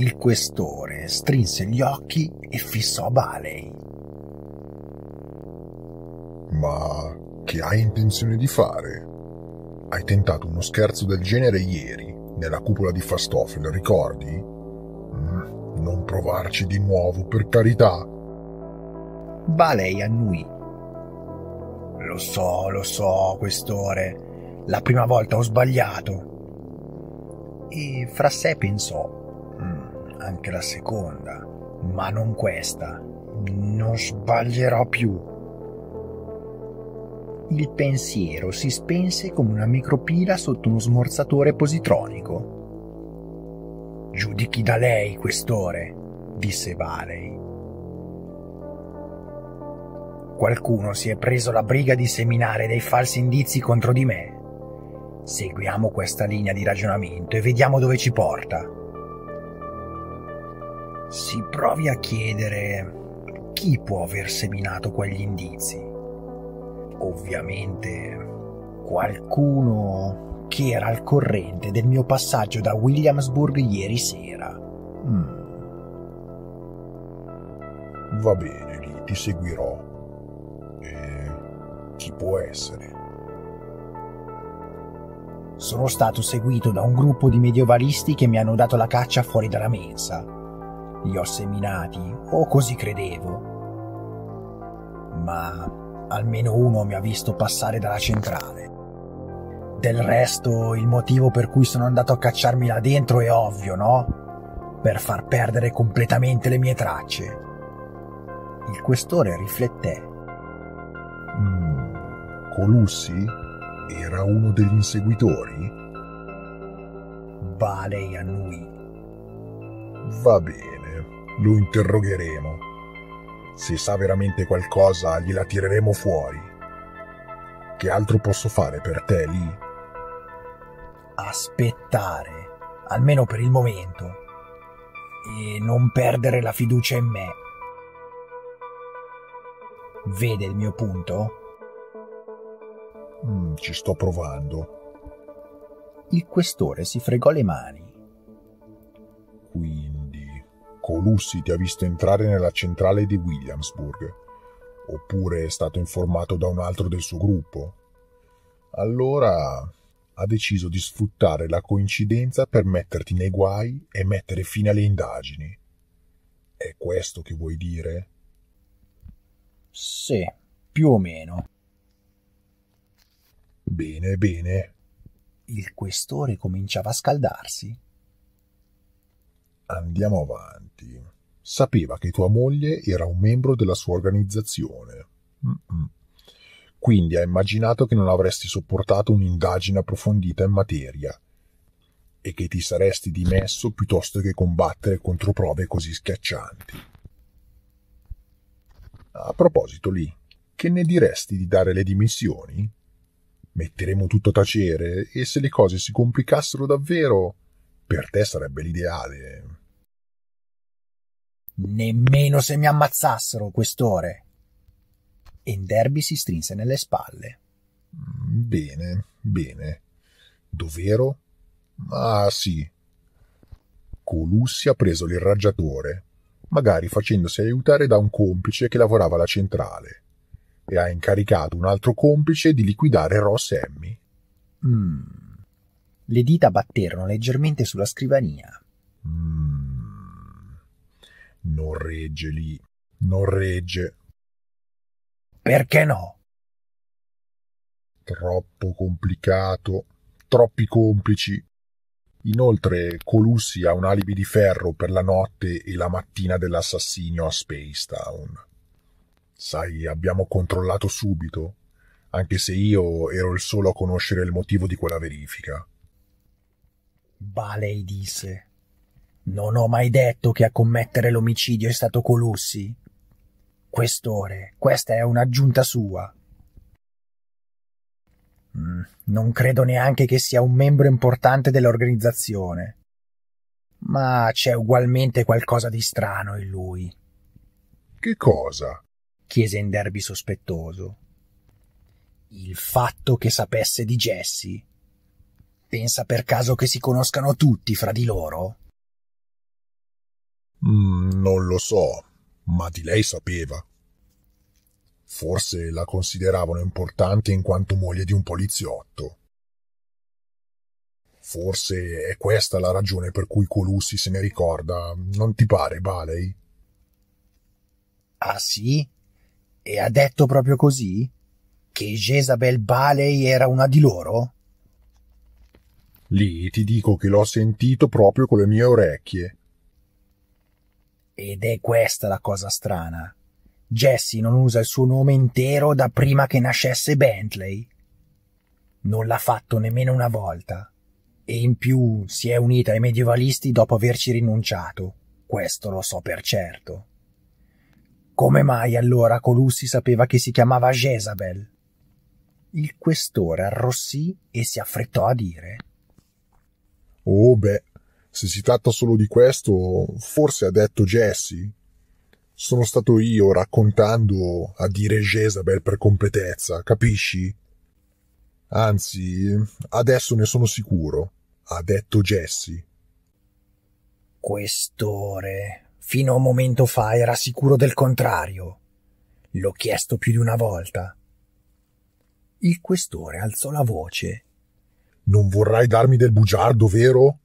Il questore strinse gli occhi e fissò Baley. Ma che hai intenzione di fare? Hai tentato uno scherzo del genere ieri, nella cupola di Fastofel, ricordi? Mm, non provarci di nuovo, per carità. Baley annui. Lo so, lo so, questore. La prima volta ho sbagliato. E fra sé pensò anche la seconda, ma non questa. Non sbaglierò più. Il pensiero si spense come una micropila sotto uno smorzatore positronico. Giudichi da lei, questore, disse Varey. Qualcuno si è preso la briga di seminare dei falsi indizi contro di me. Seguiamo questa linea di ragionamento e vediamo dove ci porta si provi a chiedere chi può aver seminato quegli indizi. Ovviamente qualcuno che era al corrente del mio passaggio da Williamsburg ieri sera. Mm. Va bene, lì ti seguirò. E chi può essere? Sono stato seguito da un gruppo di medievalisti che mi hanno dato la caccia fuori dalla mensa li ho seminati, o così credevo. Ma almeno uno mi ha visto passare dalla centrale. Del resto, il motivo per cui sono andato a cacciarmi là dentro è ovvio, no? Per far perdere completamente le mie tracce. Il questore rifletté. Mm, Colussi era uno degli inseguitori? Balei annui. Va bene, lo interrogheremo. Se sa veramente qualcosa, gliela tireremo fuori. Che altro posso fare per te, lì? Aspettare, almeno per il momento. E non perdere la fiducia in me. Vede il mio punto? Mm, ci sto provando. Il questore si fregò le mani. Qui Colussi ti ha visto entrare nella centrale di Williamsburg, oppure è stato informato da un altro del suo gruppo. Allora ha deciso di sfruttare la coincidenza per metterti nei guai e mettere fine alle indagini. È questo che vuoi dire? Sì, più o meno. Bene, bene. Il questore cominciava a scaldarsi Andiamo avanti. Sapeva che tua moglie era un membro della sua organizzazione. Mm-mm. Quindi ha immaginato che non avresti sopportato un'indagine approfondita in materia e che ti saresti dimesso piuttosto che combattere contro prove così schiaccianti. A proposito, lì, che ne diresti di dare le dimissioni? Metteremo tutto a tacere e se le cose si complicassero davvero, per te sarebbe l'ideale. Nemmeno se mi ammazzassero quest'ore. Enderby si strinse nelle spalle. Mm, bene, bene. Dov'ero? Ah sì. Colussi ha preso l'irraggiatore, magari facendosi aiutare da un complice che lavorava alla centrale, e ha incaricato un altro complice di liquidare Ross e Emmy. Mm. Le dita batterono leggermente sulla scrivania. Mm. Non regge lì, non regge. Perché no? Troppo complicato, troppi complici. Inoltre Colussi ha un alibi di ferro per la notte e la mattina dell'assassinio a Spacetown. Sai, abbiamo controllato subito, anche se io ero il solo a conoscere il motivo di quella verifica. Balei disse non ho mai detto che a commettere l'omicidio è stato Colussi. Questore, questa è un'aggiunta sua. Mm, non credo neanche che sia un membro importante dell'organizzazione. Ma c'è ugualmente qualcosa di strano in lui. Che cosa? chiese in derby sospettoso. Il fatto che sapesse di Jesse. Pensa per caso che si conoscano tutti fra di loro? Mm, non lo so, ma di lei sapeva. Forse la consideravano importante in quanto moglie di un poliziotto. Forse è questa la ragione per cui Colussi se ne ricorda, non ti pare, Baley? Ah sì? E ha detto proprio così? Che Jezabel Baley era una di loro? Lì ti dico che l'ho sentito proprio con le mie orecchie. Ed è questa la cosa strana. Jesse non usa il suo nome intero da prima che nascesse Bentley. Non l'ha fatto nemmeno una volta. E in più si è unita ai medievalisti dopo averci rinunciato. Questo lo so per certo. Come mai allora Colussi sapeva che si chiamava Jezabel? Il questore arrossì e si affrettò a dire. Oh beh, se si tratta solo di questo, forse ha detto Jesse. Sono stato io raccontando a dire Jezabel per completezza, capisci? Anzi, adesso ne sono sicuro, ha detto Jesse. Questore, fino a un momento fa era sicuro del contrario. L'ho chiesto più di una volta. Il questore alzò la voce. Non vorrai darmi del bugiardo, vero?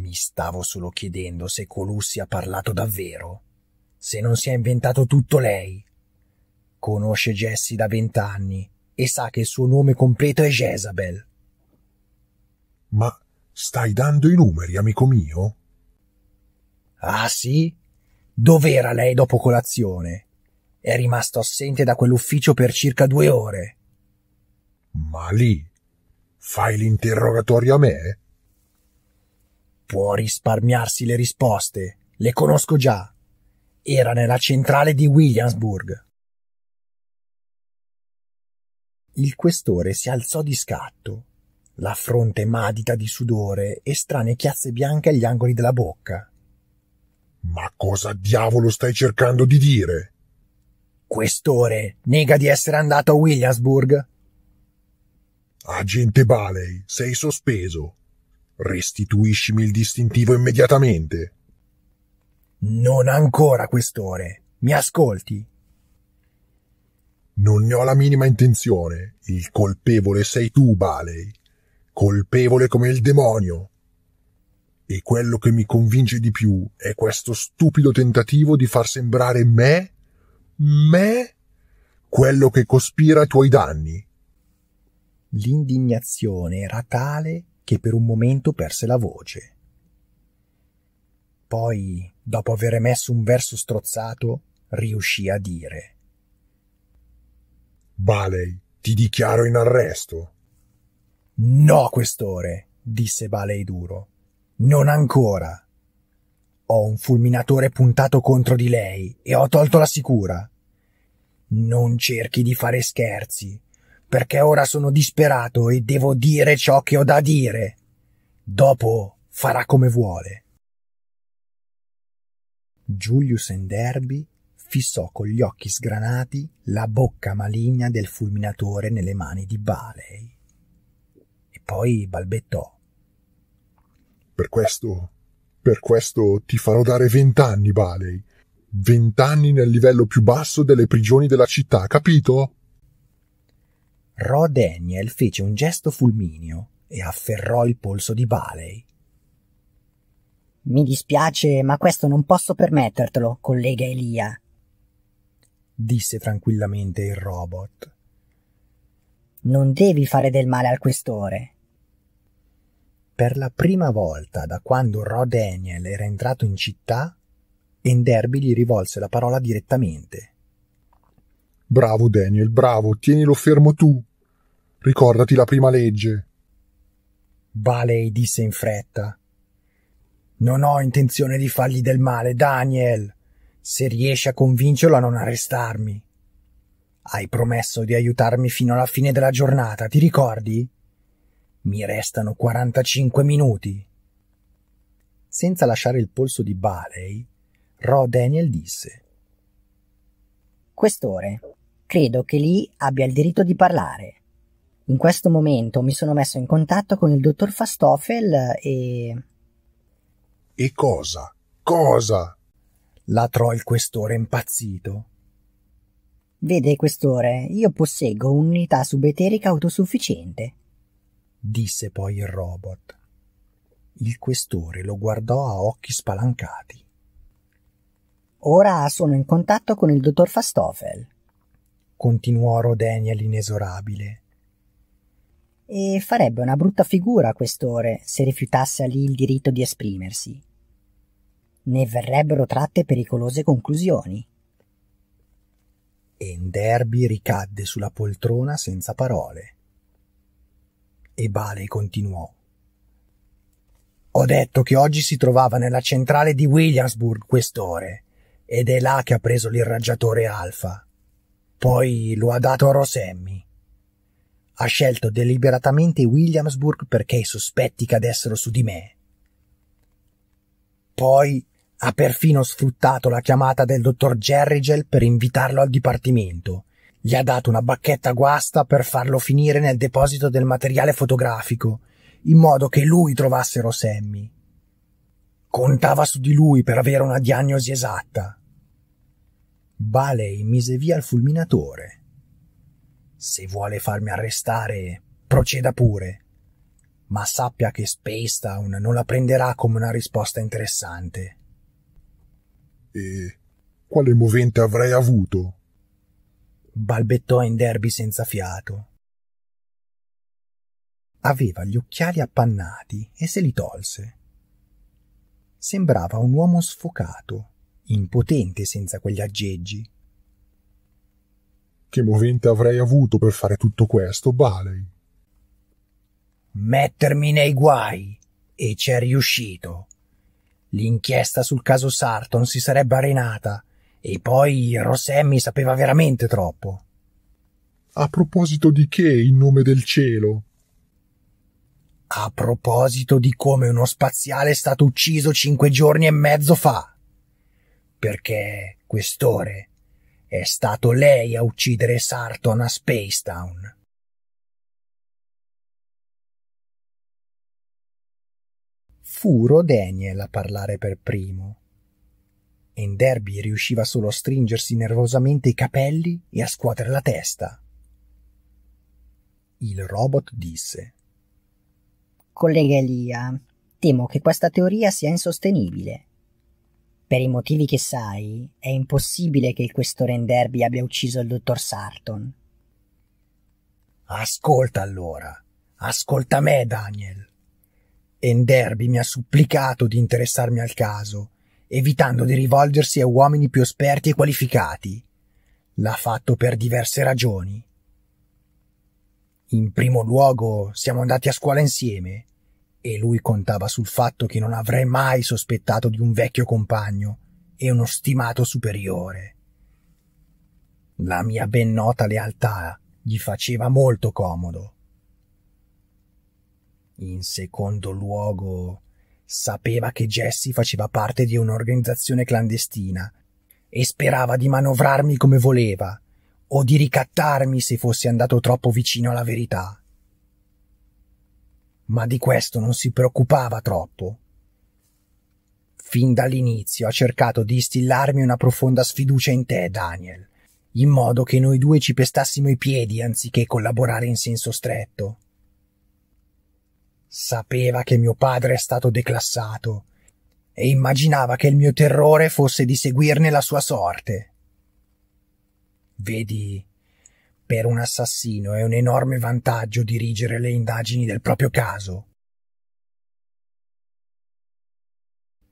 Mi stavo solo chiedendo se Colussi ha parlato davvero, se non si è inventato tutto lei. Conosce Jesse da vent'anni e sa che il suo nome completo è Jezabel. Ma stai dando i numeri, amico mio? Ah sì? Dov'era lei dopo colazione? È rimasto assente da quell'ufficio per circa due ore. Ma lì fai l'interrogatorio a me? Può risparmiarsi le risposte, le conosco già. Era nella centrale di Williamsburg. Il questore si alzò di scatto, la fronte madita di sudore e strane chiazze bianche agli angoli della bocca. Ma cosa diavolo stai cercando di dire? Questore, nega di essere andato a Williamsburg. Agente Baley, sei sospeso. Restituiscimi il distintivo immediatamente. Non ancora, questore. Mi ascolti? Non ne ho la minima intenzione. Il colpevole sei tu, Baley. Colpevole come il demonio. E quello che mi convince di più è questo stupido tentativo di far sembrare me, me, quello che cospira ai tuoi danni. L'indignazione era tale che per un momento perse la voce. Poi, dopo aver emesso un verso strozzato, riuscì a dire Baley, ti dichiaro in arresto. No, questore, disse Baley duro. Non ancora. Ho un fulminatore puntato contro di lei e ho tolto la sicura. Non cerchi di fare scherzi perché ora sono disperato e devo dire ciò che ho da dire. Dopo farà come vuole. Julius Enderby fissò con gli occhi sgranati la bocca maligna del fulminatore nelle mani di Baley. E poi balbettò. Per questo, per questo ti farò dare vent'anni, Baley. Vent'anni nel livello più basso delle prigioni della città, capito? Ro Daniel fece un gesto fulmineo e afferrò il polso di Baley. Mi dispiace, ma questo non posso permettertelo, collega Elia, disse tranquillamente il robot. Non devi fare del male al questore. Per la prima volta da quando Ro Daniel era entrato in città, Enderby gli rivolse la parola direttamente. Bravo Daniel, bravo, tienilo fermo tu. Ricordati la prima legge. Baley disse in fretta. Non ho intenzione di fargli del male, Daniel. Se riesci a convincerlo a non arrestarmi. Hai promesso di aiutarmi fino alla fine della giornata, ti ricordi? Mi restano 45 minuti. Senza lasciare il polso di Baley, Ro Daniel disse: Questore, credo che lì abbia il diritto di parlare. In questo momento mi sono messo in contatto con il dottor Fastofel e... E cosa? Cosa? Latrò il questore impazzito. Vede, questore, io posseggo un'unità subeterica autosufficiente. Disse poi il robot. Il questore lo guardò a occhi spalancati. Ora sono in contatto con il dottor Fastofel. Continuò Rodenia inesorabile e farebbe una brutta figura a quest'ore se rifiutasse a lì il diritto di esprimersi. Ne verrebbero tratte pericolose conclusioni. Enderby ricadde sulla poltrona senza parole. E Bale continuò. Ho detto che oggi si trovava nella centrale di Williamsburg quest'ore, ed è là che ha preso l'irraggiatore Alfa. Poi lo ha dato a Rosemmi ha scelto deliberatamente Williamsburg perché i sospetti cadessero su di me. Poi ha perfino sfruttato la chiamata del dottor Gerrigel per invitarlo al dipartimento. Gli ha dato una bacchetta guasta per farlo finire nel deposito del materiale fotografico, in modo che lui trovassero Sammy. Contava su di lui per avere una diagnosi esatta. Baley mise via il fulminatore se vuole farmi arrestare, proceda pure. Ma sappia che Spacetown non la prenderà come una risposta interessante. E quale movente avrei avuto? balbettò in derby senza fiato. Aveva gli occhiali appannati e se li tolse. Sembrava un uomo sfocato, impotente senza quegli aggeggi che movente avrei avuto per fare tutto questo, Baley? Mettermi nei guai. E c'è riuscito. L'inchiesta sul caso Sarton si sarebbe arenata. E poi Rosemmi sapeva veramente troppo. A proposito di che, in nome del cielo? A proposito di come uno spaziale è stato ucciso cinque giorni e mezzo fa. Perché quest'ore è stato lei a uccidere Sarton a Spacetown. Furo Daniel a parlare per primo. Enderby riusciva solo a stringersi nervosamente i capelli e a scuotere la testa. Il robot disse: Collega Elia, temo che questa teoria sia insostenibile. Per i motivi che sai, è impossibile che il questore Enderby abbia ucciso il dottor Sarton. Ascolta allora. Ascolta me, Daniel. Enderby mi ha supplicato di interessarmi al caso, evitando di rivolgersi a uomini più esperti e qualificati. L'ha fatto per diverse ragioni. In primo luogo siamo andati a scuola insieme e lui contava sul fatto che non avrei mai sospettato di un vecchio compagno e uno stimato superiore. La mia ben nota lealtà gli faceva molto comodo. In secondo luogo, sapeva che Jesse faceva parte di un'organizzazione clandestina e sperava di manovrarmi come voleva o di ricattarmi se fosse andato troppo vicino alla verità ma di questo non si preoccupava troppo. Fin dall'inizio ha cercato di istillarmi una profonda sfiducia in te, Daniel, in modo che noi due ci pestassimo i piedi anziché collaborare in senso stretto. Sapeva che mio padre è stato declassato e immaginava che il mio terrore fosse di seguirne la sua sorte. Vedi, per un assassino è un enorme vantaggio dirigere le indagini del proprio caso.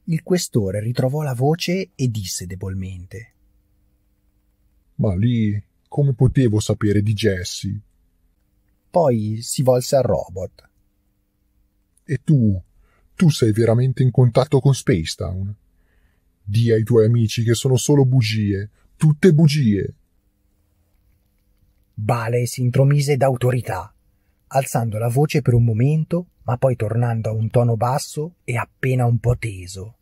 Il questore ritrovò la voce e disse debolmente: Ma lì come potevo sapere di Jesse? Poi si volse al robot. E tu? Tu sei veramente in contatto con Spacetown? Dì ai tuoi amici che sono solo bugie, tutte bugie. Bale si intromise d'autorità, alzando la voce per un momento, ma poi tornando a un tono basso e appena un po' teso.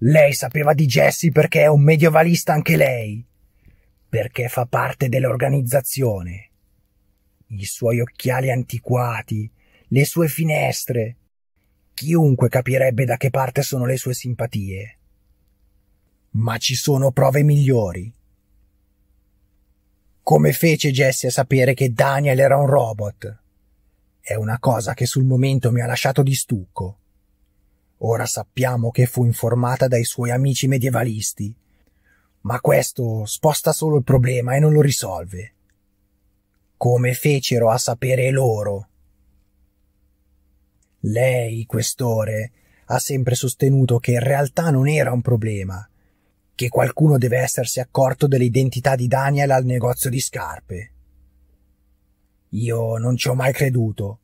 Lei sapeva di Jesse perché è un medievalista anche lei, perché fa parte dell'organizzazione. I suoi occhiali antiquati, le sue finestre. Chiunque capirebbe da che parte sono le sue simpatie. Ma ci sono prove migliori. Come fece Jesse a sapere che Daniel era un robot? È una cosa che sul momento mi ha lasciato di stucco. Ora sappiamo che fu informata dai suoi amici medievalisti, ma questo sposta solo il problema e non lo risolve. Come fecero a sapere loro? Lei, questore, ha sempre sostenuto che in realtà non era un problema, che qualcuno deve essersi accorto dell'identità di Daniel al negozio di scarpe. Io non ci ho mai creduto,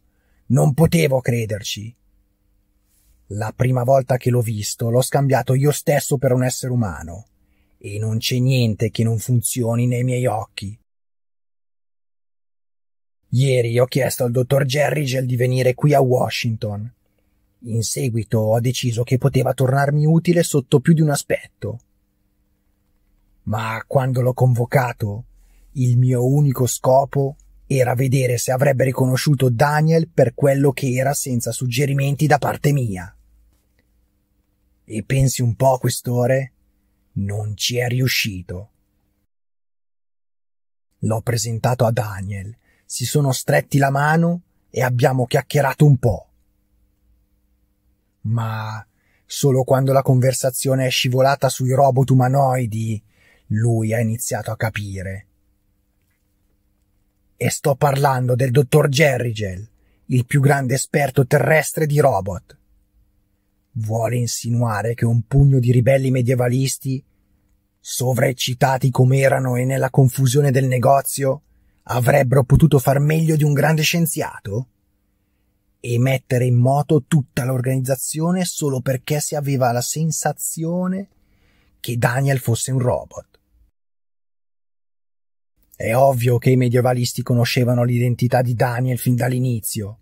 non potevo crederci. La prima volta che l'ho visto l'ho scambiato io stesso per un essere umano e non c'è niente che non funzioni nei miei occhi. Ieri ho chiesto al dottor Gerrigel di venire qui a Washington. In seguito ho deciso che poteva tornarmi utile sotto più di un aspetto ma quando l'ho convocato il mio unico scopo era vedere se avrebbe riconosciuto Daniel per quello che era senza suggerimenti da parte mia. E pensi un po', questore, non ci è riuscito. L'ho presentato a Daniel, si sono stretti la mano e abbiamo chiacchierato un po'. Ma solo quando la conversazione è scivolata sui robot umanoidi lui ha iniziato a capire. E sto parlando del dottor Jerrigel, il più grande esperto terrestre di robot. Vuole insinuare che un pugno di ribelli medievalisti, sovraeccitati come erano e nella confusione del negozio, avrebbero potuto far meglio di un grande scienziato? E mettere in moto tutta l'organizzazione solo perché si aveva la sensazione che Daniel fosse un robot. È ovvio che i medievalisti conoscevano l'identità di Daniel fin dall'inizio.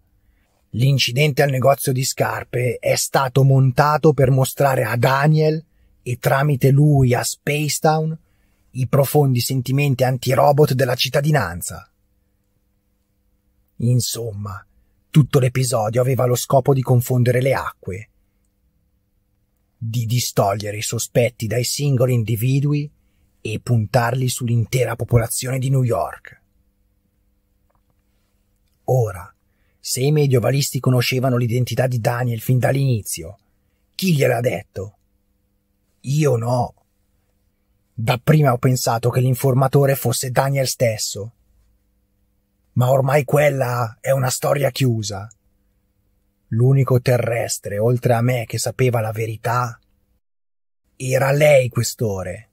L'incidente al negozio di scarpe è stato montato per mostrare a Daniel e tramite lui a Spacetown i profondi sentimenti anti-robot della cittadinanza. Insomma, tutto l'episodio aveva lo scopo di confondere le acque, di distogliere i sospetti dai singoli individui e puntarli sull'intera popolazione di New York. Ora, se i medievalisti conoscevano l'identità di Daniel fin dall'inizio, chi gliel'ha detto? Io no. Dapprima ho pensato che l'informatore fosse Daniel stesso. Ma ormai quella è una storia chiusa. L'unico terrestre, oltre a me, che sapeva la verità, era lei quest'ore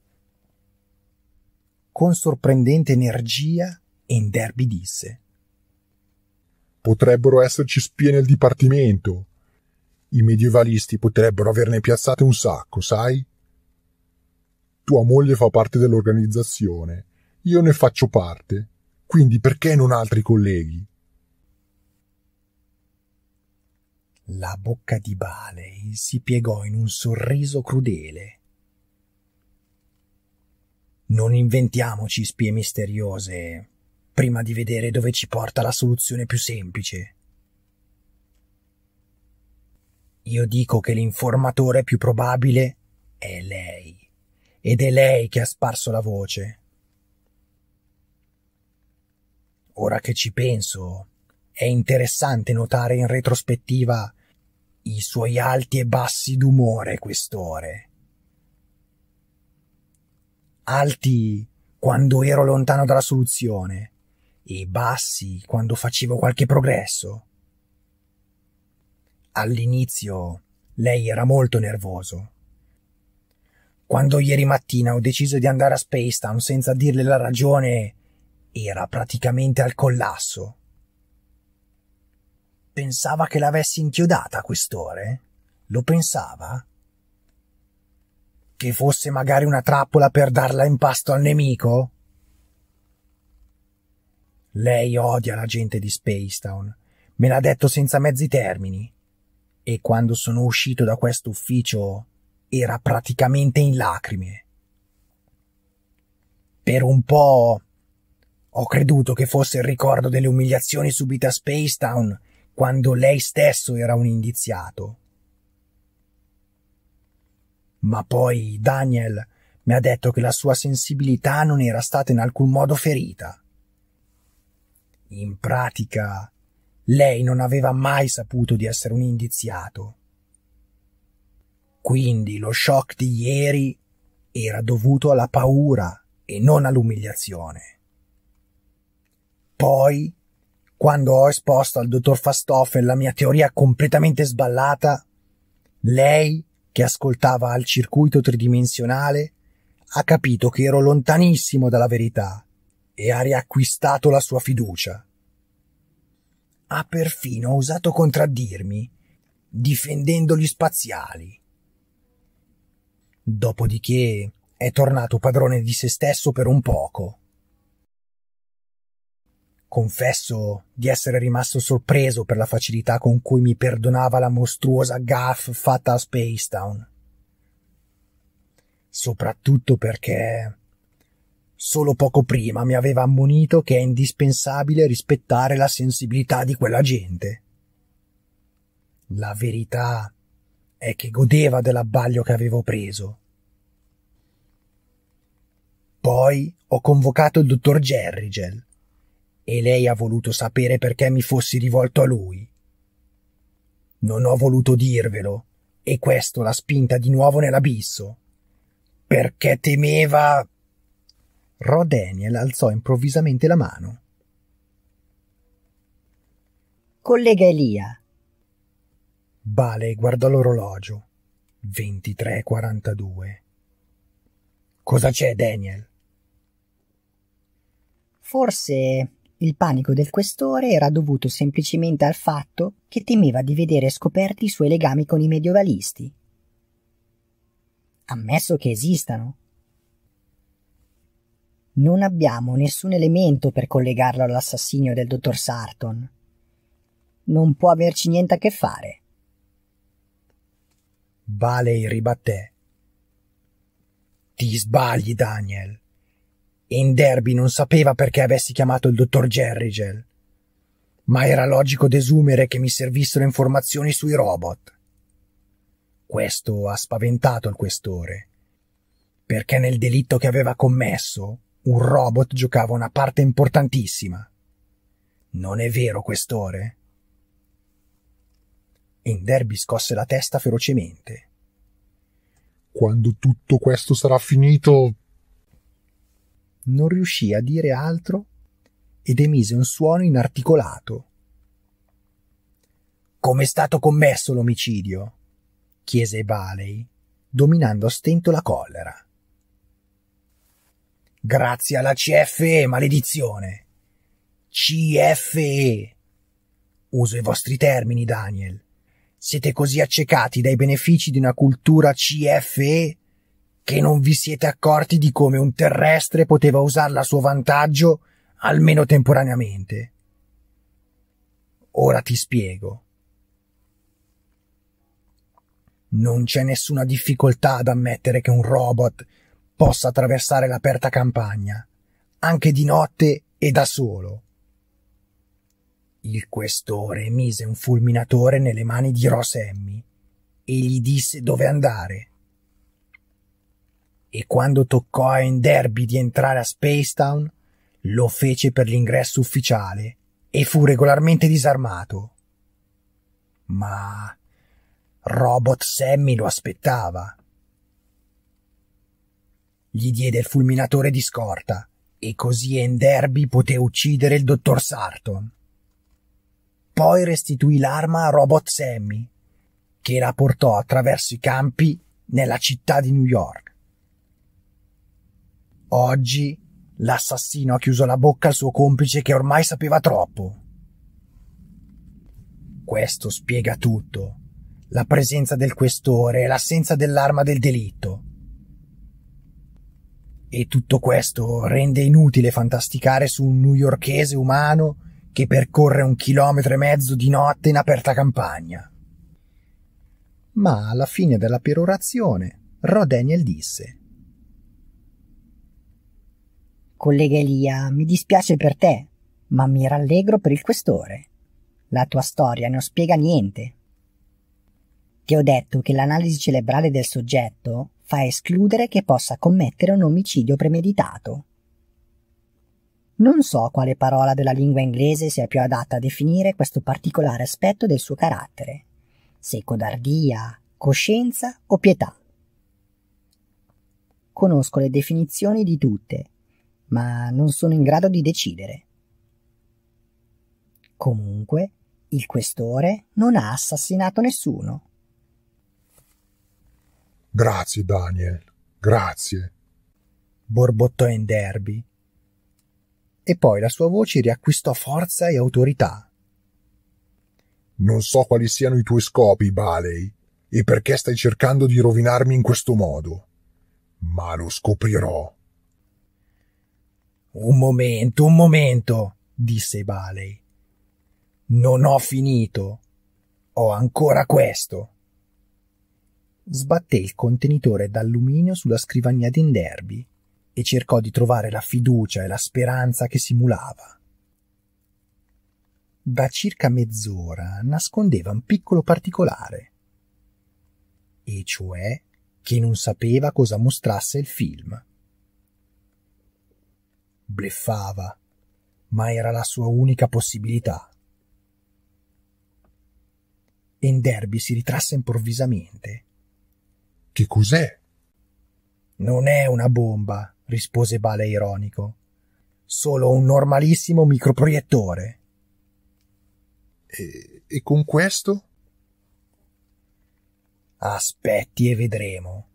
con sorprendente energia e in derby disse Potrebbero esserci spie nel dipartimento. I medievalisti potrebbero averne piazzate un sacco, sai? Tua moglie fa parte dell'organizzazione, io ne faccio parte, quindi perché non altri colleghi? La bocca di Bale si piegò in un sorriso crudele non inventiamoci spie misteriose prima di vedere dove ci porta la soluzione più semplice. Io dico che l'informatore più probabile è lei, ed è lei che ha sparso la voce. Ora che ci penso, è interessante notare in retrospettiva i suoi alti e bassi d'umore quest'ore alti quando ero lontano dalla soluzione e bassi quando facevo qualche progresso. All'inizio lei era molto nervoso. Quando ieri mattina ho deciso di andare a Spacetown senza dirle la ragione, era praticamente al collasso. Pensava che l'avessi inchiodata a quest'ore? Eh? Lo pensava? che fosse magari una trappola per darla in pasto al nemico? Lei odia la gente di Spacetown, me l'ha detto senza mezzi termini. E quando sono uscito da questo ufficio era praticamente in lacrime. Per un po' ho creduto che fosse il ricordo delle umiliazioni subite a Spacetown quando lei stesso era un indiziato. Ma poi Daniel mi ha detto che la sua sensibilità non era stata in alcun modo ferita. In pratica, lei non aveva mai saputo di essere un indiziato. Quindi lo shock di ieri era dovuto alla paura e non all'umiliazione. Poi, quando ho esposto al dottor Fastoffel la mia teoria completamente sballata, lei che ascoltava al circuito tridimensionale, ha capito che ero lontanissimo dalla verità e ha riacquistato la sua fiducia. Ha perfino osato contraddirmi, difendendo gli spaziali. Dopodiché è tornato padrone di se stesso per un poco confesso di essere rimasto sorpreso per la facilità con cui mi perdonava la mostruosa gaff fatta a Spacetown. Soprattutto perché solo poco prima mi aveva ammonito che è indispensabile rispettare la sensibilità di quella gente. La verità è che godeva dell'abbaglio che avevo preso. Poi ho convocato il dottor Gerrigel e lei ha voluto sapere perché mi fossi rivolto a lui. Non ho voluto dirvelo, e questo l'ha spinta di nuovo nell'abisso. Perché temeva. Rodeniel alzò improvvisamente la mano. Collega Elia. Bale guardò l'orologio. 23.42. Cosa c'è, Daniel? Forse il panico del questore era dovuto semplicemente al fatto che temeva di vedere scoperti i suoi legami con i medievalisti. Ammesso che esistano. Non abbiamo nessun elemento per collegarlo all'assassinio del dottor Sarton. Non può averci niente a che fare. Vale il ribatté. Ti sbagli, Daniel e in derby non sapeva perché avessi chiamato il dottor Jerrigel. Ma era logico desumere che mi servissero informazioni sui robot. Questo ha spaventato il questore, perché nel delitto che aveva commesso un robot giocava una parte importantissima. Non è vero, questore? In derby scosse la testa ferocemente. Quando tutto questo sarà finito, non riuscì a dire altro ed emise un suono inarticolato. Come è stato commesso l'omicidio? chiese Baley, dominando a stento la collera. Grazie alla CFE, maledizione! CFE! Uso i vostri termini, Daniel. Siete così accecati dai benefici di una cultura CFE che non vi siete accorti di come un terrestre poteva usarla a suo vantaggio, almeno temporaneamente. Ora ti spiego. Non c'è nessuna difficoltà ad ammettere che un robot possa attraversare l'aperta campagna, anche di notte e da solo. Il questore mise un fulminatore nelle mani di Rosemmi e gli disse dove andare e quando toccò a Enderby di entrare a Spacetown, lo fece per l'ingresso ufficiale e fu regolarmente disarmato. Ma Robot Sammy lo aspettava. Gli diede il fulminatore di scorta e così Enderby poté uccidere il dottor Sarton. Poi restituì l'arma a Robot Sammy, che la portò attraverso i campi nella città di New York. Oggi l'assassino ha chiuso la bocca al suo complice che ormai sapeva troppo. Questo spiega tutto. La presenza del questore e l'assenza dell'arma del delitto. E tutto questo rende inutile fantasticare su un newyorkese umano che percorre un chilometro e mezzo di notte in aperta campagna. Ma alla fine della perorazione, Rodeniel disse Collega Elia, mi dispiace per te, ma mi rallegro per il questore. La tua storia non spiega niente. Ti ho detto che l'analisi cerebrale del soggetto fa escludere che possa commettere un omicidio premeditato. Non so quale parola della lingua inglese sia più adatta a definire questo particolare aspetto del suo carattere, se codardia, coscienza o pietà. Conosco le definizioni di tutte ma non sono in grado di decidere. Comunque, il questore non ha assassinato nessuno. Grazie, Daniel, grazie, borbottò in derby. E poi la sua voce riacquistò forza e autorità. Non so quali siano i tuoi scopi, Baley, e perché stai cercando di rovinarmi in questo modo, ma lo scoprirò. Un momento, un momento, disse Baley. Non ho finito. Ho ancora questo. Sbatté il contenitore d'alluminio sulla scrivania di Enderby e cercò di trovare la fiducia e la speranza che simulava. Da circa mezz'ora nascondeva un piccolo particolare, e cioè che non sapeva cosa mostrasse il film. Bleffava, ma era la sua unica possibilità. Enderby si ritrasse improvvisamente. Che cos'è? Non è una bomba, rispose Bale ironico. Solo un normalissimo microproiettore. E, e con questo? Aspetti e vedremo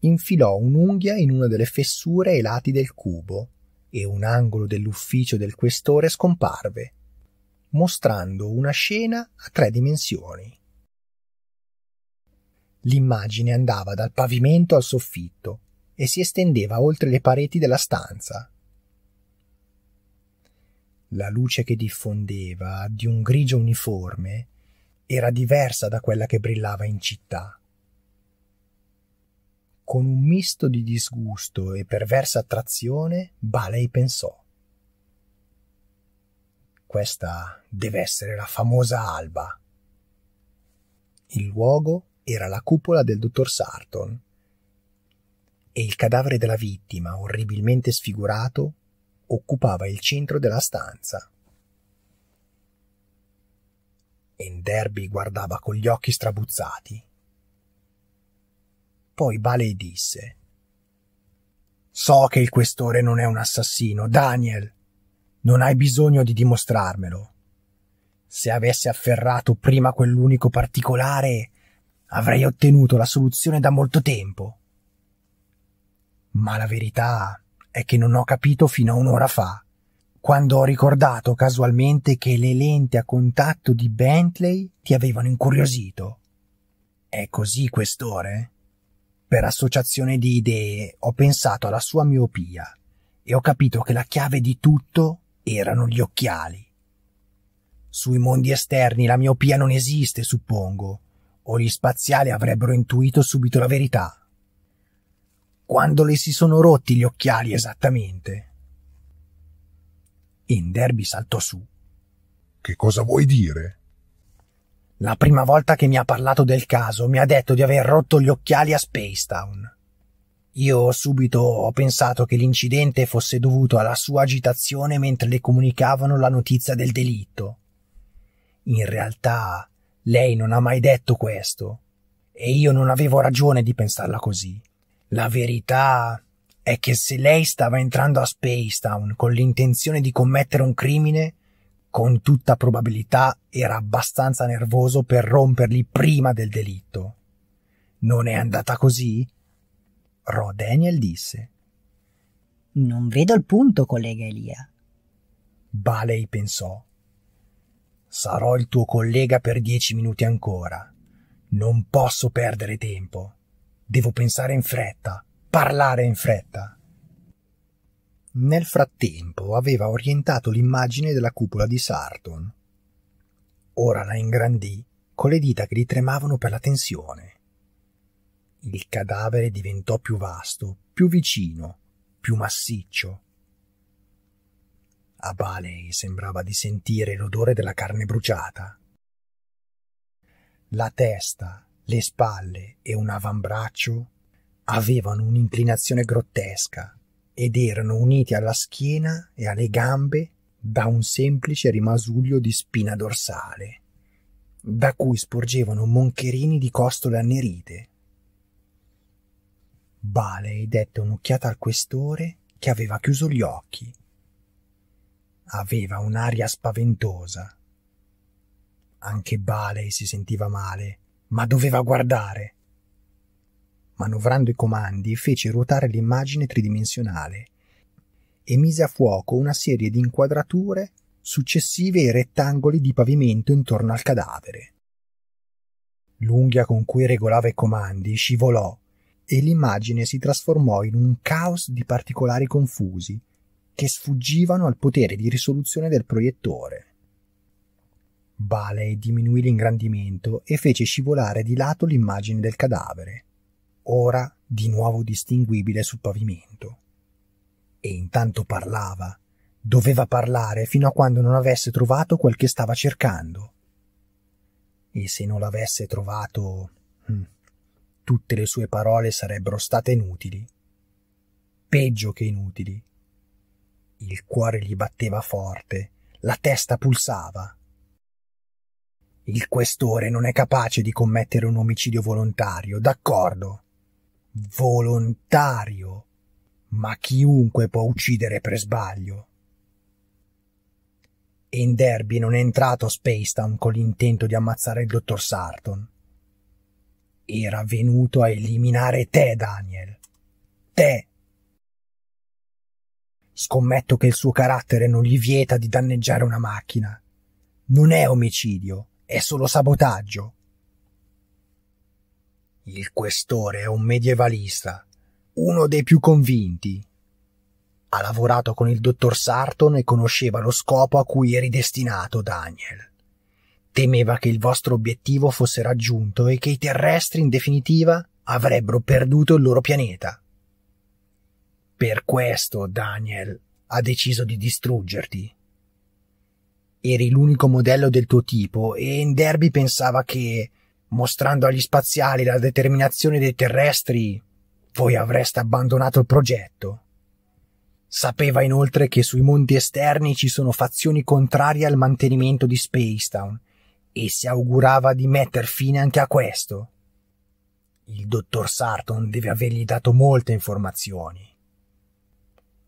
infilò un'unghia in una delle fessure ai lati del cubo e un angolo dell'ufficio del questore scomparve, mostrando una scena a tre dimensioni. L'immagine andava dal pavimento al soffitto e si estendeva oltre le pareti della stanza. La luce che diffondeva, di un grigio uniforme, era diversa da quella che brillava in città con un misto di disgusto e perversa attrazione, Baley pensò. Questa deve essere la famosa alba. Il luogo era la cupola del dottor Sarton e il cadavere della vittima, orribilmente sfigurato, occupava il centro della stanza. Enderby guardava con gli occhi strabuzzati poi Baley disse So che il questore non è un assassino, Daniel. Non hai bisogno di dimostrarmelo. Se avessi afferrato prima quell'unico particolare, avrei ottenuto la soluzione da molto tempo. Ma la verità è che non ho capito fino a un'ora fa, quando ho ricordato casualmente che le lenti a contatto di Bentley ti avevano incuriosito. È così, questore? Per associazione di idee ho pensato alla sua miopia e ho capito che la chiave di tutto erano gli occhiali. Sui mondi esterni la miopia non esiste, suppongo, o gli spaziali avrebbero intuito subito la verità. Quando le si sono rotti gli occhiali esattamente? In Derby saltò su. Che cosa vuoi dire? La prima volta che mi ha parlato del caso mi ha detto di aver rotto gli occhiali a Spacetown. Io subito ho pensato che l'incidente fosse dovuto alla sua agitazione mentre le comunicavano la notizia del delitto. In realtà lei non ha mai detto questo e io non avevo ragione di pensarla così. La verità è che se lei stava entrando a Spacetown con l'intenzione di commettere un crimine, con tutta probabilità era abbastanza nervoso per romperli prima del delitto. Non è andata così? Ro Daniel disse. Non vedo il punto, collega Elia. Baley pensò. Sarò il tuo collega per dieci minuti ancora. Non posso perdere tempo. Devo pensare in fretta, parlare in fretta. Nel frattempo aveva orientato l'immagine della cupola di Sarton. Ora la ingrandì con le dita che gli tremavano per la tensione. Il cadavere diventò più vasto, più vicino, più massiccio. A Baley sembrava di sentire l'odore della carne bruciata. La testa, le spalle e un avambraccio avevano un'inclinazione grottesca ed erano uniti alla schiena e alle gambe da un semplice rimasuglio di spina dorsale, da cui sporgevano moncherini di costole annerite. Baley dette un'occhiata al questore che aveva chiuso gli occhi. Aveva un'aria spaventosa. Anche Baley si sentiva male, ma doveva guardare manovrando i comandi, fece ruotare l'immagine tridimensionale e mise a fuoco una serie di inquadrature successive ai rettangoli di pavimento intorno al cadavere. L'unghia con cui regolava i comandi scivolò e l'immagine si trasformò in un caos di particolari confusi che sfuggivano al potere di risoluzione del proiettore. Baley diminuì l'ingrandimento e fece scivolare di lato l'immagine del cadavere ora di nuovo distinguibile sul pavimento. E intanto parlava, doveva parlare fino a quando non avesse trovato quel che stava cercando. E se non l'avesse trovato, hm, tutte le sue parole sarebbero state inutili. Peggio che inutili. Il cuore gli batteva forte, la testa pulsava. Il questore non è capace di commettere un omicidio volontario, d'accordo volontario, ma chiunque può uccidere per sbaglio. E in derby non è entrato Spacetown con l'intento di ammazzare il dottor Sarton. Era venuto a eliminare te, Daniel. Te. Scommetto che il suo carattere non gli vieta di danneggiare una macchina. Non è omicidio, è solo sabotaggio. Il questore è un medievalista, uno dei più convinti. Ha lavorato con il dottor Sarton e conosceva lo scopo a cui eri destinato, Daniel. Temeva che il vostro obiettivo fosse raggiunto e che i terrestri, in definitiva, avrebbero perduto il loro pianeta. Per questo Daniel ha deciso di distruggerti. Eri l'unico modello del tuo tipo e Enderby pensava che mostrando agli spaziali la determinazione dei terrestri, voi avreste abbandonato il progetto. Sapeva inoltre che sui monti esterni ci sono fazioni contrarie al mantenimento di Spacetown e si augurava di metter fine anche a questo. Il dottor Sarton deve avergli dato molte informazioni.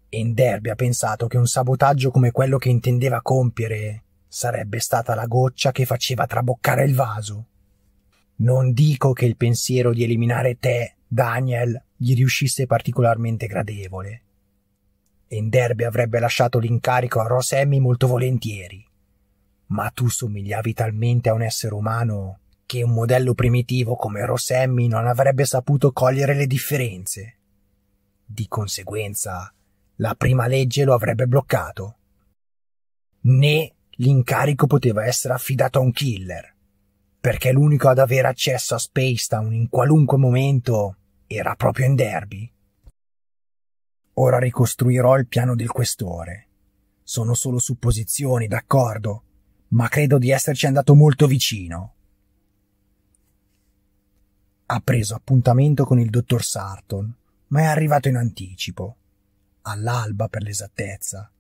Enderby ha pensato che un sabotaggio come quello che intendeva compiere sarebbe stata la goccia che faceva traboccare il vaso. Non dico che il pensiero di eliminare te, Daniel, gli riuscisse particolarmente gradevole. Enderbe avrebbe lasciato l'incarico a Rosemi molto volentieri. Ma tu somigliavi talmente a un essere umano che un modello primitivo come Rosemi non avrebbe saputo cogliere le differenze. Di conseguenza, la prima legge lo avrebbe bloccato. Né l'incarico poteva essere affidato a un killer perché l'unico ad avere accesso a Spacetown in qualunque momento era proprio in derby. Ora ricostruirò il piano del questore. Sono solo supposizioni, d'accordo, ma credo di esserci andato molto vicino. Ha preso appuntamento con il dottor Sarton, ma è arrivato in anticipo, all'alba per l'esattezza.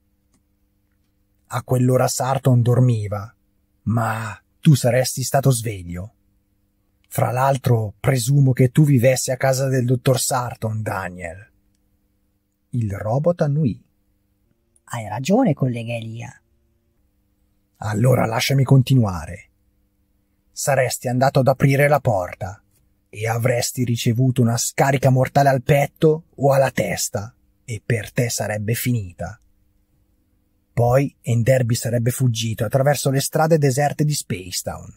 A quell'ora Sarton dormiva, ma tu saresti stato sveglio. Fra l'altro, presumo che tu vivessi a casa del dottor Sarton, Daniel. Il robot annuì. Hai ragione, collega Elia. Allora lasciami continuare. Saresti andato ad aprire la porta e avresti ricevuto una scarica mortale al petto o alla testa e per te sarebbe finita. Poi Enderby sarebbe fuggito attraverso le strade deserte di Spacetown.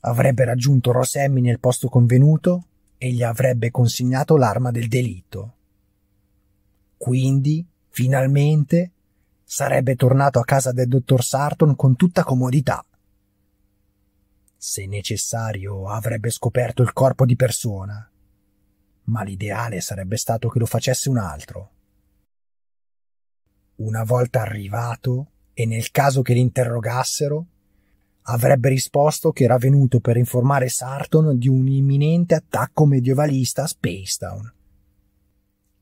Avrebbe raggiunto Rosemmi nel posto convenuto e gli avrebbe consegnato l'arma del delitto. Quindi, finalmente, sarebbe tornato a casa del dottor Sarton con tutta comodità. Se necessario, avrebbe scoperto il corpo di persona. Ma l'ideale sarebbe stato che lo facesse un altro una volta arrivato e nel caso che l'interrogassero, avrebbe risposto che era venuto per informare Sarton di un imminente attacco medievalista a Spacetown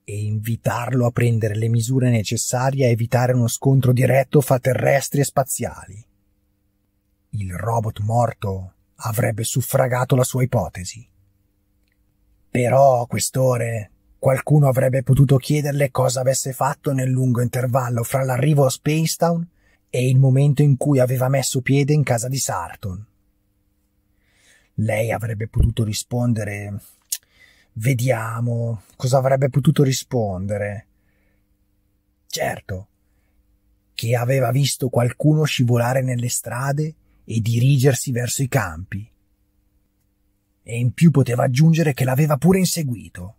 e invitarlo a prendere le misure necessarie a evitare uno scontro diretto fra terrestri e spaziali. Il robot morto avrebbe suffragato la sua ipotesi. Però, questore, Qualcuno avrebbe potuto chiederle cosa avesse fatto nel lungo intervallo fra l'arrivo a Spacetown e il momento in cui aveva messo piede in casa di Sarton. Lei avrebbe potuto rispondere Vediamo cosa avrebbe potuto rispondere. Certo, che aveva visto qualcuno scivolare nelle strade e dirigersi verso i campi. E in più poteva aggiungere che l'aveva pure inseguito.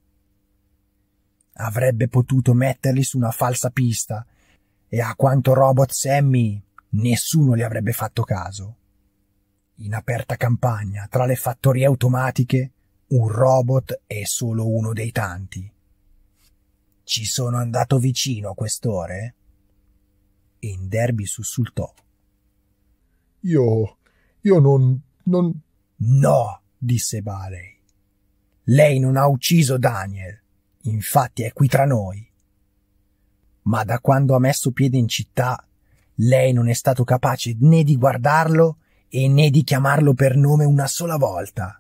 Avrebbe potuto metterli su una falsa pista e a quanto robot Sammy nessuno gli avrebbe fatto caso. In aperta campagna, tra le fattorie automatiche, un robot è solo uno dei tanti. Ci sono andato vicino a quest'ore? E in derby sussultò. Io. io non. non. No, disse Baley. Lei non ha ucciso Daniel infatti è qui tra noi. Ma da quando ha messo piede in città, lei non è stato capace né di guardarlo e né di chiamarlo per nome una sola volta.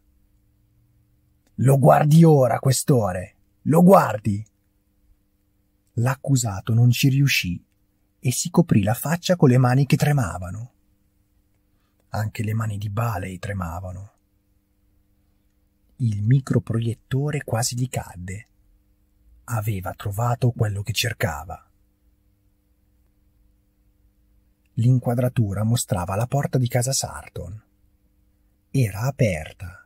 Lo guardi ora, questore, lo guardi. L'accusato non ci riuscì e si coprì la faccia con le mani che tremavano. Anche le mani di Balei tremavano. Il microproiettore quasi gli cadde aveva trovato quello che cercava. L'inquadratura mostrava la porta di casa Sarton. Era aperta.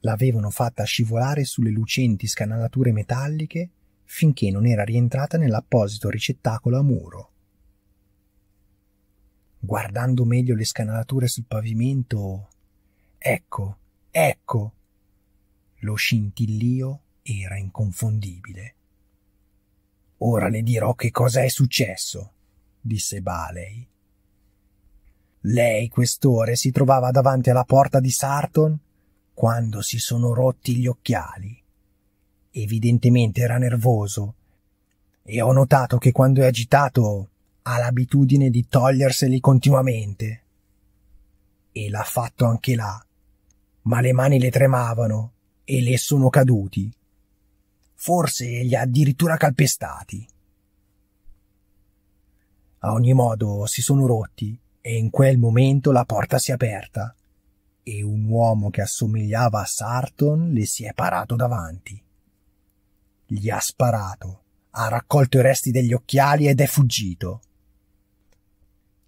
L'avevano fatta scivolare sulle lucenti scanalature metalliche finché non era rientrata nell'apposito ricettacolo a muro. Guardando meglio le scanalature sul pavimento, ecco, ecco, lo scintillio era inconfondibile. Ora le dirò che cosa è successo, disse Baley. Lei quest'ore si trovava davanti alla porta di Sarton quando si sono rotti gli occhiali. Evidentemente era nervoso e ho notato che quando è agitato ha l'abitudine di toglierseli continuamente. E l'ha fatto anche là, ma le mani le tremavano e le sono caduti forse li ha addirittura calpestati. A ogni modo si sono rotti e in quel momento la porta si è aperta e un uomo che assomigliava a Sarton le si è parato davanti. Gli ha sparato, ha raccolto i resti degli occhiali ed è fuggito.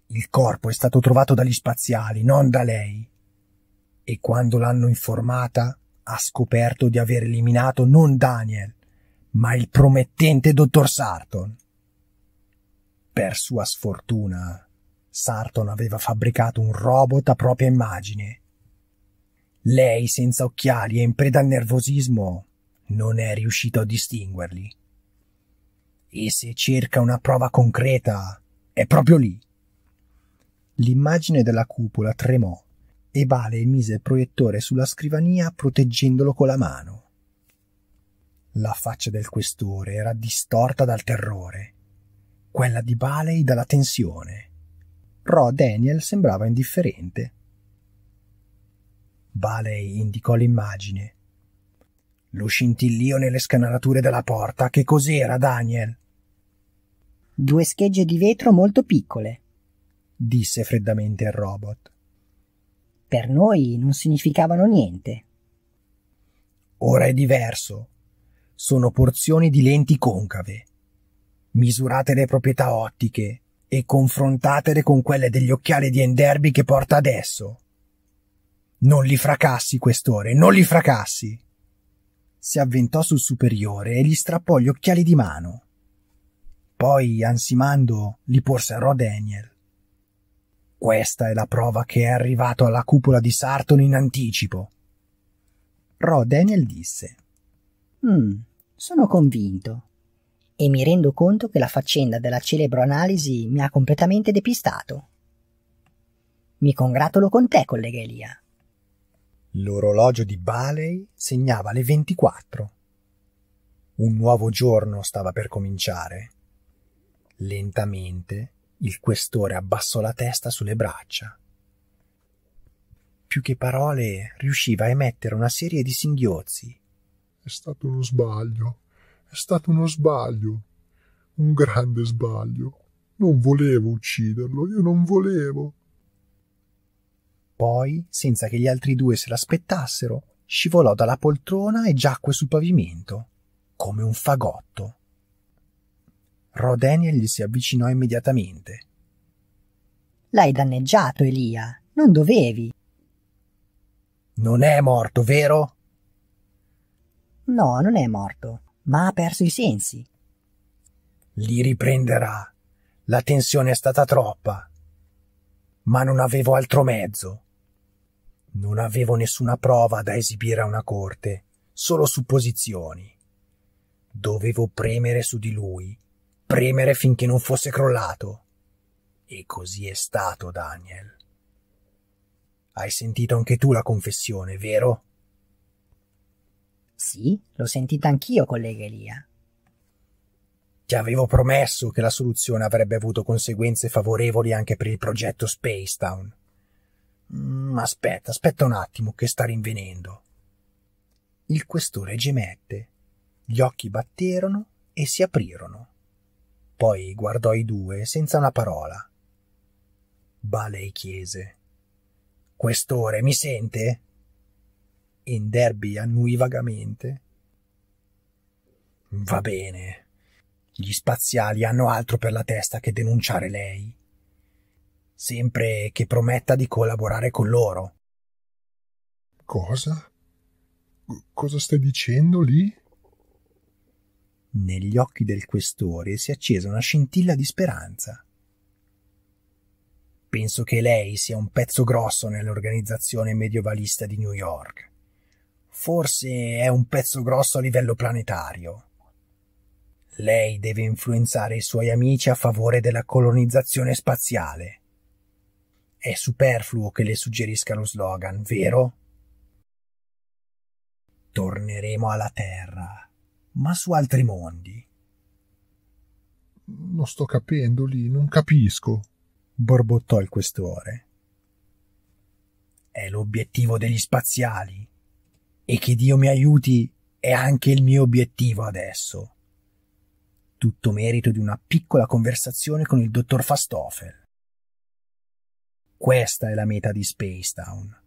Il corpo è stato trovato dagli spaziali, non da lei. E quando l'hanno informata, ha scoperto di aver eliminato non Daniel, ma il promettente dottor Sarton. Per sua sfortuna, Sarton aveva fabbricato un robot a propria immagine. Lei, senza occhiali e in preda al nervosismo, non è riuscito a distinguerli. E se cerca una prova concreta, è proprio lì. L'immagine della cupola tremò e Bale mise il proiettore sulla scrivania proteggendolo con la mano. La faccia del questore era distorta dal terrore, quella di Baley dalla tensione. Però Daniel sembrava indifferente. Baley indicò l'immagine. Lo scintillio nelle scanalature della porta, che cos'era, Daniel? Due schegge di vetro molto piccole, disse freddamente il robot. Per noi non significavano niente. Ora è diverso, sono porzioni di lenti concave. Misurate le proprietà ottiche e confrontatele con quelle degli occhiali di Enderby che porta adesso. Non li fracassi, questore, non li fracassi! Si avventò sul superiore e gli strappò gli occhiali di mano. Poi, ansimando, li porse a Daniel. Questa è la prova che è arrivato alla cupola di Sarton in anticipo. Ro Daniel disse: mm. Sono convinto. E mi rendo conto che la faccenda della celebro analisi mi ha completamente depistato. Mi congratulo con te, collega Elia. L'orologio di Baley segnava le 24. Un nuovo giorno stava per cominciare. Lentamente il questore abbassò la testa sulle braccia. Più che parole riusciva a emettere una serie di singhiozzi è stato uno sbaglio. È stato uno sbaglio. Un grande sbaglio. Non volevo ucciderlo, io non volevo. Poi, senza che gli altri due se l'aspettassero, scivolò dalla poltrona e giacque sul pavimento, come un fagotto. Rodenia gli si avvicinò immediatamente. L'hai danneggiato, Elia. Non dovevi. Non è morto, vero? No, non è morto, ma ha perso i sensi. Li riprenderà. La tensione è stata troppa. Ma non avevo altro mezzo. Non avevo nessuna prova da esibire a una corte, solo supposizioni. Dovevo premere su di lui, premere finché non fosse crollato. E così è stato, Daniel. Hai sentito anche tu la confessione, vero? Sì, l'ho sentita anch'io, collega Elia. Ti avevo promesso che la soluzione avrebbe avuto conseguenze favorevoli anche per il progetto Spacetown. Mm, aspetta, aspetta un attimo, che sta rinvenendo. Il questore gemette. Gli occhi batterono e si aprirono. Poi guardò i due senza una parola. Balei chiese. Questore, mi sente? e in derby annui vagamente. Va bene, gli spaziali hanno altro per la testa che denunciare lei. Sempre che prometta di collaborare con loro. Cosa? Cosa stai dicendo lì? Negli occhi del questore si è accesa una scintilla di speranza. Penso che lei sia un pezzo grosso nell'organizzazione medievalista di New York. Forse è un pezzo grosso a livello planetario. Lei deve influenzare i suoi amici a favore della colonizzazione spaziale. È superfluo che le suggerisca lo slogan, vero? Torneremo alla Terra, ma su altri mondi. Non sto capendo lì, non capisco, borbottò il questore. È l'obiettivo degli spaziali, e che Dio mi aiuti è anche il mio obiettivo adesso. Tutto merito di una piccola conversazione con il dottor Fastofel. Questa è la meta di Spacetown.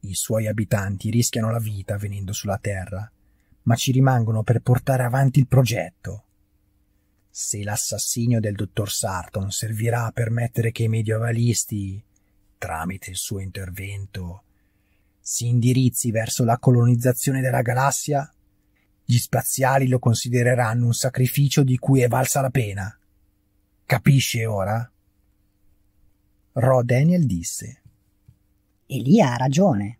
I suoi abitanti rischiano la vita venendo sulla Terra, ma ci rimangono per portare avanti il progetto. Se l'assassinio del dottor Sarton servirà a permettere che i medievalisti, tramite il suo intervento, si indirizzi verso la colonizzazione della galassia, gli spaziali lo considereranno un sacrificio di cui è valsa la pena. Capisce ora? Ro Daniel disse: Elia ha ragione.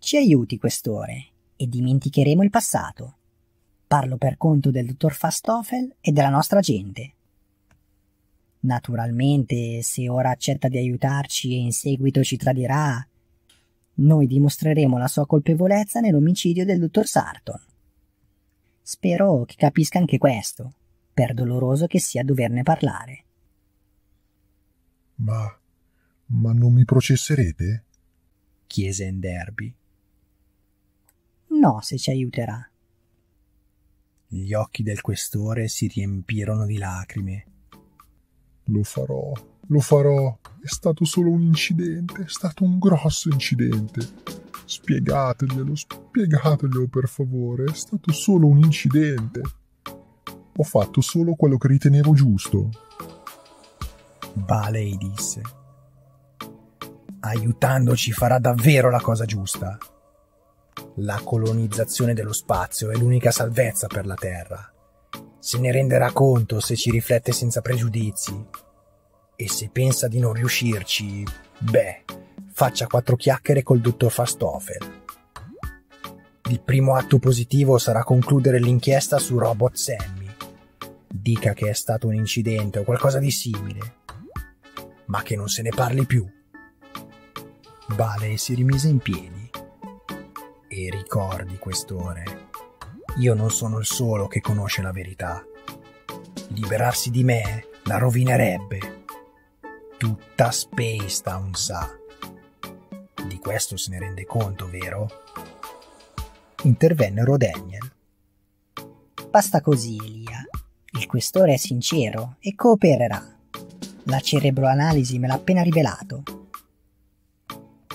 Ci aiuti quest'ore e dimenticheremo il passato. Parlo per conto del dottor Fastofel e della nostra gente. Naturalmente, se ora accetta di aiutarci e in seguito ci tradirà, noi dimostreremo la sua colpevolezza nell'omicidio del dottor Sarton. Spero che capisca anche questo, per doloroso che sia doverne parlare. Ma. ma non mi processerete? chiese Enderby. No, se ci aiuterà. Gli occhi del questore si riempirono di lacrime. Lo farò, lo farò. È stato solo un incidente, è stato un grosso incidente. Spiegateglielo, spiegateglielo per favore, è stato solo un incidente. Ho fatto solo quello che ritenevo giusto. Balei disse. Aiutandoci farà davvero la cosa giusta. La colonizzazione dello spazio è l'unica salvezza per la Terra. Se ne renderà conto se ci riflette senza pregiudizi, e se pensa di non riuscirci, beh, faccia quattro chiacchiere col dottor Fastofel. Il primo atto positivo sarà concludere l'inchiesta su Robot Sammy. Dica che è stato un incidente o qualcosa di simile, ma che non se ne parli più. Vale si rimise in piedi. E ricordi quest'ore, io non sono il solo che conosce la verità. Liberarsi di me la rovinerebbe tutta Space Town sa. Di questo se ne rende conto, vero? Intervennero Daniel. Basta così, Elia. Il questore è sincero e coopererà. La cerebroanalisi me l'ha appena rivelato.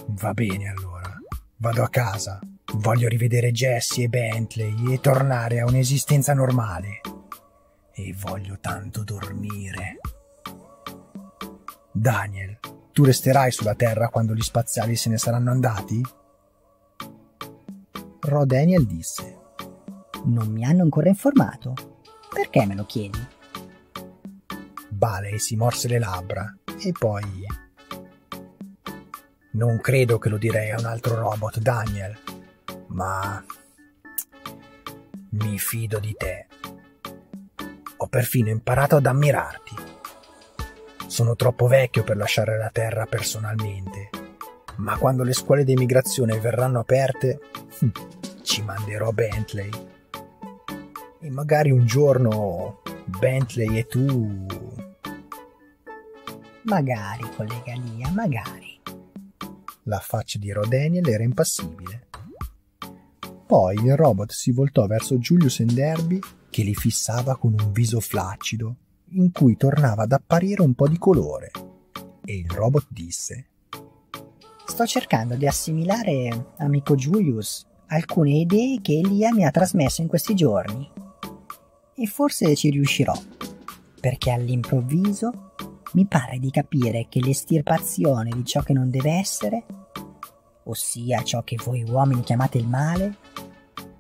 Va bene allora. Vado a casa. Voglio rivedere Jesse e Bentley e tornare a un'esistenza normale. E voglio tanto dormire. Daniel, tu resterai sulla Terra quando gli spaziali se ne saranno andati? Ro Daniel disse: Non mi hanno ancora informato. Perché me lo chiedi? Baley si morse le labbra e poi. Non credo che lo direi a un altro robot, Daniel, ma. Mi fido di te. Ho perfino imparato ad ammirarti. Sono troppo vecchio per lasciare la terra personalmente, ma quando le scuole di emigrazione verranno aperte, hm, ci manderò Bentley. E magari un giorno Bentley e tu... Magari, collega Lia, magari. La faccia di Rodaniel era impassibile. Poi il robot si voltò verso Julius Enderby che li fissava con un viso flaccido in cui tornava ad apparire un po' di colore. E il robot disse: Sto cercando di assimilare, amico Julius, alcune idee che Elia mi ha trasmesso in questi giorni. E forse ci riuscirò, perché all'improvviso mi pare di capire che l'estirpazione di ciò che non deve essere, ossia ciò che voi uomini chiamate il male,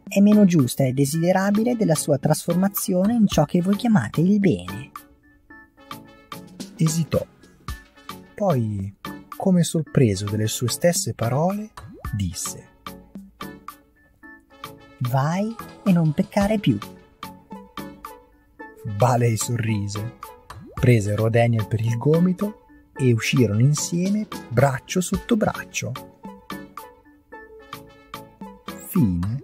è meno giusta e desiderabile della sua trasformazione in ciò che voi chiamate il bene. Esitò. Poi, come sorpreso delle sue stesse parole, disse Vai e non peccare più. Balei sorrise, presero Daniel per il gomito e uscirono insieme braccio sotto braccio. Fine